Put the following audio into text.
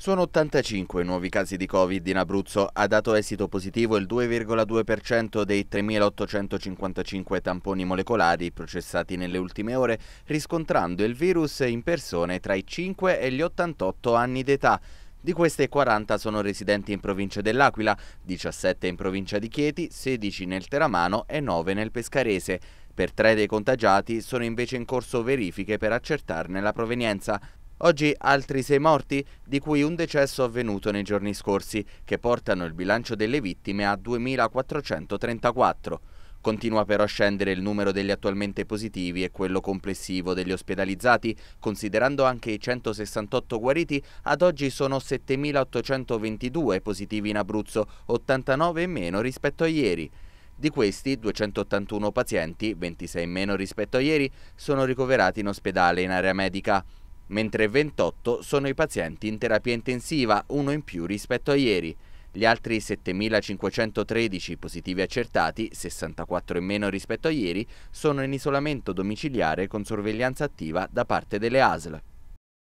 Sono 85 nuovi casi di Covid in Abruzzo, ha dato esito positivo il 2,2% dei 3.855 tamponi molecolari processati nelle ultime ore, riscontrando il virus in persone tra i 5 e gli 88 anni d'età. Di queste 40 sono residenti in provincia dell'Aquila, 17 in provincia di Chieti, 16 nel Teramano e 9 nel Pescarese. Per tre dei contagiati sono invece in corso verifiche per accertarne la provenienza. Oggi altri sei morti, di cui un decesso avvenuto nei giorni scorsi, che portano il bilancio delle vittime a 2.434. Continua però a scendere il numero degli attualmente positivi e quello complessivo degli ospedalizzati, considerando anche i 168 guariti, ad oggi sono 7.822 positivi in Abruzzo, 89 in meno rispetto a ieri. Di questi, 281 pazienti, 26 in meno rispetto a ieri, sono ricoverati in ospedale in area medica mentre 28 sono i pazienti in terapia intensiva, uno in più rispetto a ieri. Gli altri 7.513 positivi accertati, 64 in meno rispetto a ieri, sono in isolamento domiciliare con sorveglianza attiva da parte delle ASL.